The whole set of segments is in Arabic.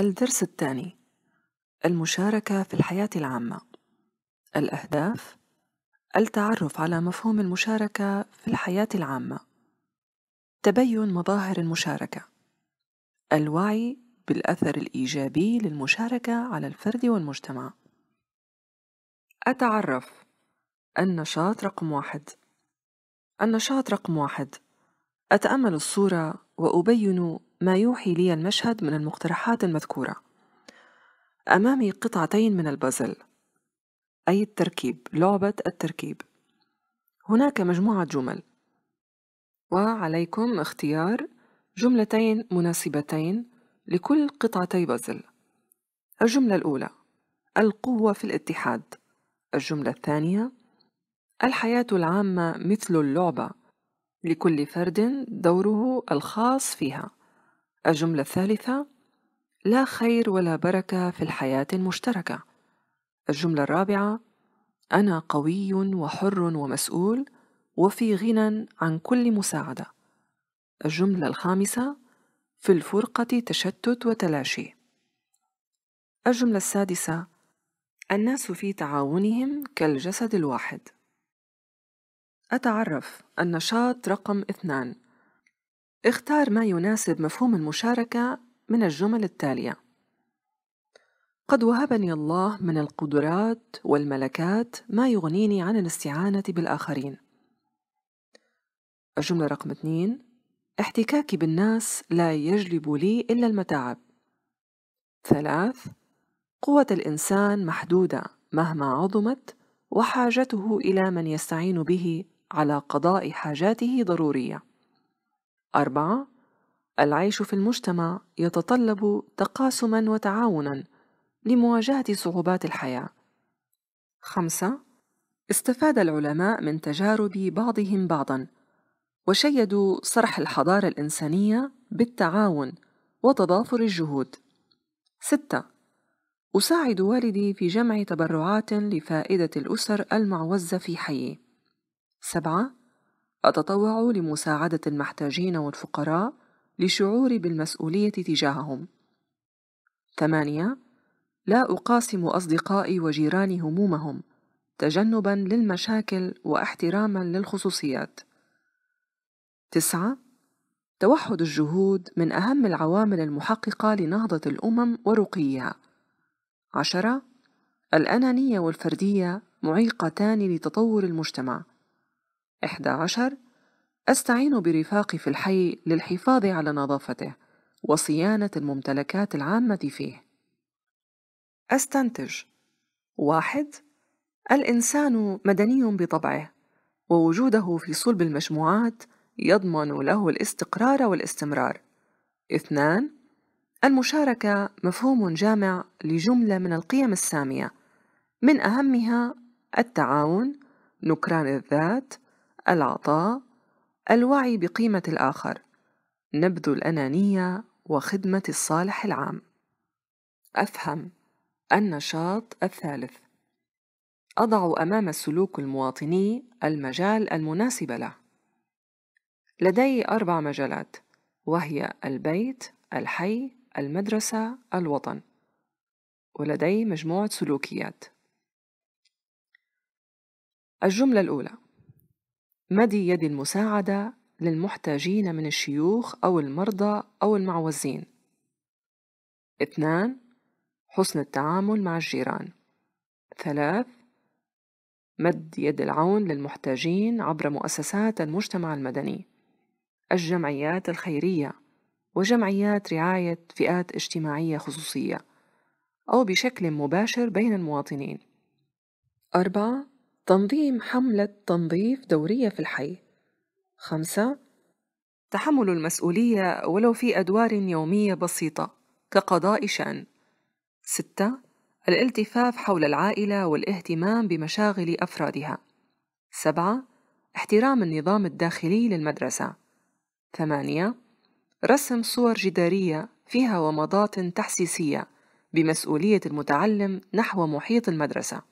الدرس الثاني المشاركة في الحياة العامة الأهداف التعرف على مفهوم المشاركة في الحياة العامة تبين مظاهر المشاركة الوعي بالأثر الإيجابي للمشاركة على الفرد والمجتمع أتعرف النشاط رقم واحد النشاط رقم واحد أتأمل الصورة وأبين ما يوحي لي المشهد من المقترحات المذكورة أمامي قطعتين من البازل أي التركيب لعبة التركيب هناك مجموعة جمل وعليكم اختيار جملتين مناسبتين لكل قطعتي بازل الجملة الأولى القوة في الاتحاد الجملة الثانية الحياة العامة مثل اللعبة لكل فرد دوره الخاص فيها الجملة الثالثة لا خير ولا بركة في الحياة المشتركة الجملة الرابعة أنا قوي وحر ومسؤول وفي غنى عن كل مساعدة الجملة الخامسة في الفرقة تشتت وتلاشي الجملة السادسة الناس في تعاونهم كالجسد الواحد أتعرف النشاط رقم اثنان اختار ما يناسب مفهوم المشاركة من الجمل التالية: قد وهبني الله من القدرات والملكات ما يغنيني عن الاستعانة بالآخرين. الجملة رقم اثنين: احتكاكي بالناس لا يجلب لي إلا المتاعب. ثلاث: قوة الإنسان محدودة مهما عظمت، وحاجته إلى من يستعين به على قضاء حاجاته ضرورية. أربعة العيش في المجتمع يتطلب تقاسما وتعاونا لمواجهة صعوبات الحياة خمسة استفاد العلماء من تجارب بعضهم بعضا وشيدوا صرح الحضارة الإنسانية بالتعاون وتضافر الجهود ستة أساعد والدي في جمع تبرعات لفائدة الأسر المعوزة في حيي سبعة أتطوع لمساعدة المحتاجين والفقراء لشعوري بالمسؤولية تجاههم. ثمانية: لا أقاسم أصدقائي وجيراني همومهم، تجنبًا للمشاكل واحترامًا للخصوصيات. تسعة: توحد الجهود من أهم العوامل المحققة لنهضة الأمم ورقيها. عشرة: الأنانية والفردية معيقتان لتطور المجتمع. إحدى عشر أستعين برفاقي في الحي للحفاظ على نظافته وصيانة الممتلكات العامة فيه أستنتج واحد الإنسان مدني بطبعه ووجوده في صلب المجموعات يضمن له الاستقرار والاستمرار اثنان المشاركة مفهوم جامع لجملة من القيم السامية من أهمها التعاون نكران الذات العطاء الوعي بقيمة الآخر نبذ الأنانية وخدمة الصالح العام أفهم النشاط الثالث أضع أمام سلوك المواطني المجال المناسب له لدي أربع مجالات وهي البيت، الحي، المدرسة، الوطن ولدي مجموعة سلوكيات الجملة الأولى مدي يد المساعدة للمحتاجين من الشيوخ أو المرضى أو المعوزين. اثنان حسن التعامل مع الجيران. ثلاث مد يد العون للمحتاجين عبر مؤسسات المجتمع المدني. الجمعيات الخيرية وجمعيات رعاية فئات اجتماعية خصوصية أو بشكل مباشر بين المواطنين. أربعة تنظيم حملة تنظيف دورية في الحي خمسة تحمل المسؤولية ولو في أدوار يومية بسيطة كقضاء شأن ستة الالتفاف حول العائلة والاهتمام بمشاغل أفرادها سبعة احترام النظام الداخلي للمدرسة ثمانية رسم صور جدارية فيها ومضات تحسيسية بمسؤولية المتعلم نحو محيط المدرسة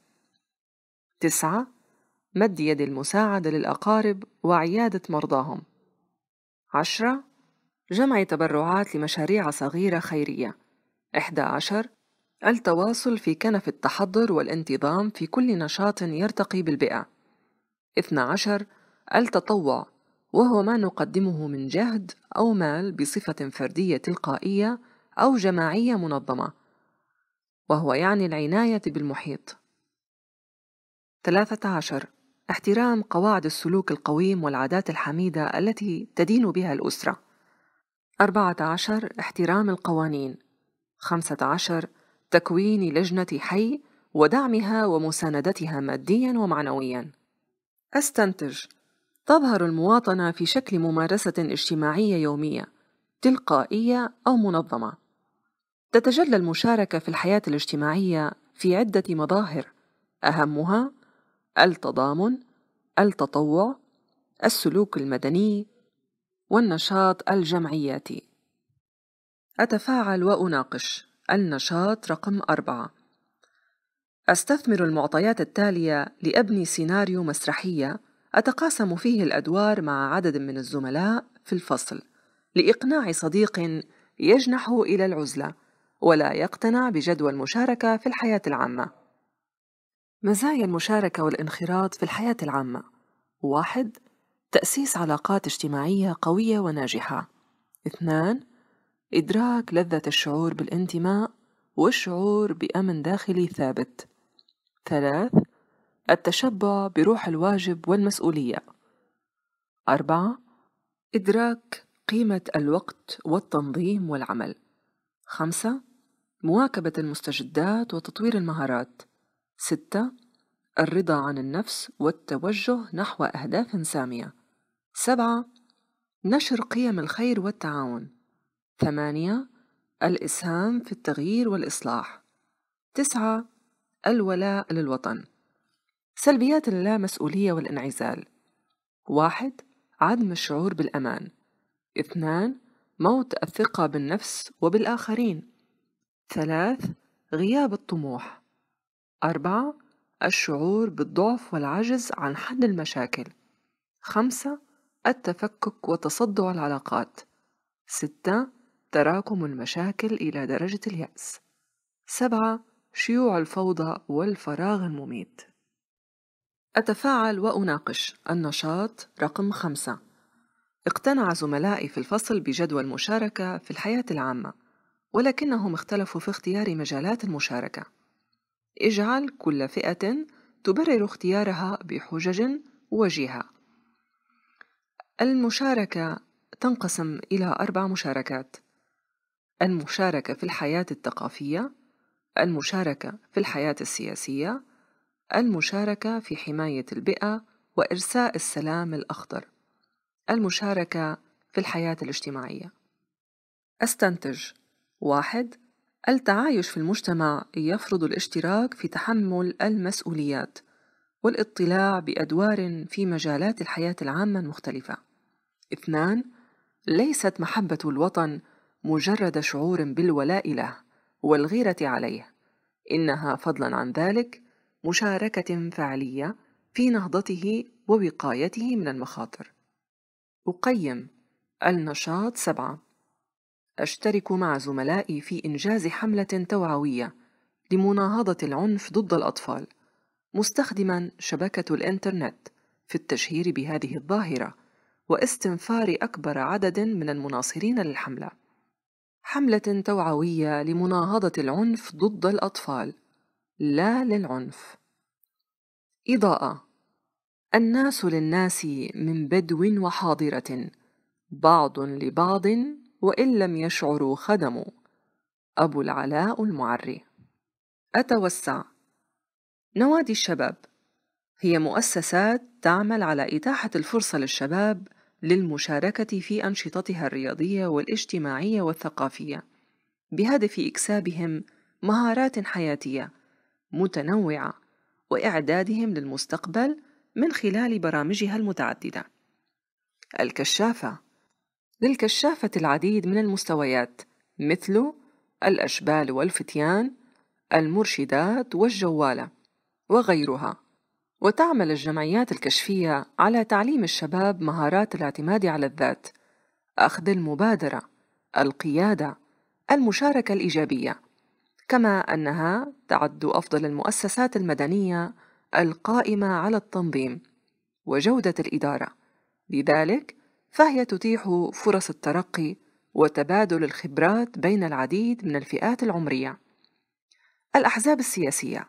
تسعة مد يد المساعدة للأقارب وعيادة مرضاهم عشرة جمع تبرعات لمشاريع صغيرة خيرية إحدى عشر التواصل في كنف التحضر والانتظام في كل نشاط يرتقي بالبيئة اثنى عشر التطوع وهو ما نقدمه من جهد أو مال بصفة فردية تلقائية أو جماعية منظمة وهو يعني العناية بالمحيط 13 احترام قواعد السلوك القويم والعادات الحميدة التي تدين بها الأسرة 14 احترام القوانين 15 تكوين لجنة حي ودعمها ومساندتها ماديا ومعنويا استنتج تظهر المواطنة في شكل ممارسة اجتماعية يومية تلقائية أو منظمة تتجلى المشاركة في الحياة الاجتماعية في عدة مظاهر أهمها التضامن التطوع السلوك المدني والنشاط الجمعياتي أتفاعل وأناقش النشاط رقم أربعة أستثمر المعطيات التالية لأبني سيناريو مسرحية أتقاسم فيه الأدوار مع عدد من الزملاء في الفصل لإقناع صديق يجنح إلى العزلة ولا يقتنع بجدوى المشاركة في الحياة العامة مزايا المشاركة والانخراط في الحياة العامة واحد تأسيس علاقات اجتماعية قوية وناجحة اثنان إدراك لذة الشعور بالانتماء والشعور بأمن داخلي ثابت ثلاث التشبع بروح الواجب والمسؤولية أربعة إدراك قيمة الوقت والتنظيم والعمل خمسة مواكبة المستجدات وتطوير المهارات ستة الرضا عن النفس والتوجه نحو أهداف سامية سبعة نشر قيم الخير والتعاون ثمانية الإسهام في التغيير والإصلاح تسعة الولاء للوطن سلبيات اللامسؤولية والانعزال واحد عدم الشعور بالأمان اثنان موت الثقة بالنفس وبالآخرين ثلاث غياب الطموح أربعة الشعور بالضعف والعجز عن حل المشاكل خمسة التفكك وتصدع العلاقات ستة تراكم المشاكل إلى درجة اليأس سبعة شيوع الفوضى والفراغ المميت أتفاعل وأناقش النشاط رقم خمسة اقتنع زملائي في الفصل بجدوى المشاركة في الحياة العامة ولكنهم اختلفوا في اختيار مجالات المشاركة اجعل كل فئة تبرر اختيارها بحجج وجيهة. المشاركة تنقسم إلى أربع مشاركات: المشاركة في الحياة الثقافية، المشاركة في الحياة السياسية، المشاركة في حماية البيئة وإرساء السلام الأخضر، المشاركة في الحياة الاجتماعية. استنتج: واحد التعايش في المجتمع يفرض الاشتراك في تحمل المسؤوليات والاطلاع بأدوار في مجالات الحياة العامة المختلفة. اثنان ليست محبة الوطن مجرد شعور بالولاء له والغيرة عليه، إنها فضلا عن ذلك مشاركة فعلية في نهضته ووقايته من المخاطر. أقيم النشاط سبعة أشترك مع زملائي في إنجاز حملة توعوية لمناهضة العنف ضد الأطفال مستخدما شبكة الإنترنت في التشهير بهذه الظاهرة واستنفار أكبر عدد من المناصرين للحملة حملة توعوية لمناهضة العنف ضد الأطفال لا للعنف إضاءة الناس للناس من بدو وحاضرة بعض لبعض وإن لم يشعروا خدموا أبو العلاء المعري أتوسع نوادي الشباب هي مؤسسات تعمل على إتاحة الفرصة للشباب للمشاركة في أنشطتها الرياضية والاجتماعية والثقافية بهدف إكسابهم مهارات حياتية متنوعة وإعدادهم للمستقبل من خلال برامجها المتعددة الكشافة للكشافة العديد من المستويات مثل الأشبال والفتيان، المرشدات والجوالة، وغيرها. وتعمل الجمعيات الكشفية على تعليم الشباب مهارات الاعتماد على الذات، أخذ المبادرة، القيادة، المشاركة الإيجابية، كما أنها تعد أفضل المؤسسات المدنية القائمة على التنظيم وجودة الإدارة، لذلك فهي تتيح فرص الترقي وتبادل الخبرات بين العديد من الفئات العمريه الاحزاب السياسيه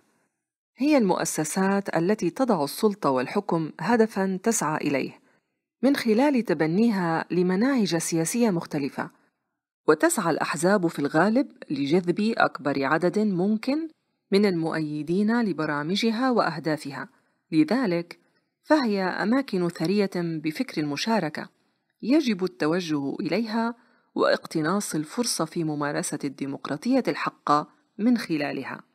هي المؤسسات التي تضع السلطه والحكم هدفا تسعى اليه من خلال تبنيها لمناهج سياسيه مختلفه وتسعى الاحزاب في الغالب لجذب اكبر عدد ممكن من المؤيدين لبرامجها واهدافها لذلك فهي اماكن ثريه بفكر المشاركه يجب التوجه إليها واقتناص الفرصة في ممارسة الديمقراطية الحقة من خلالها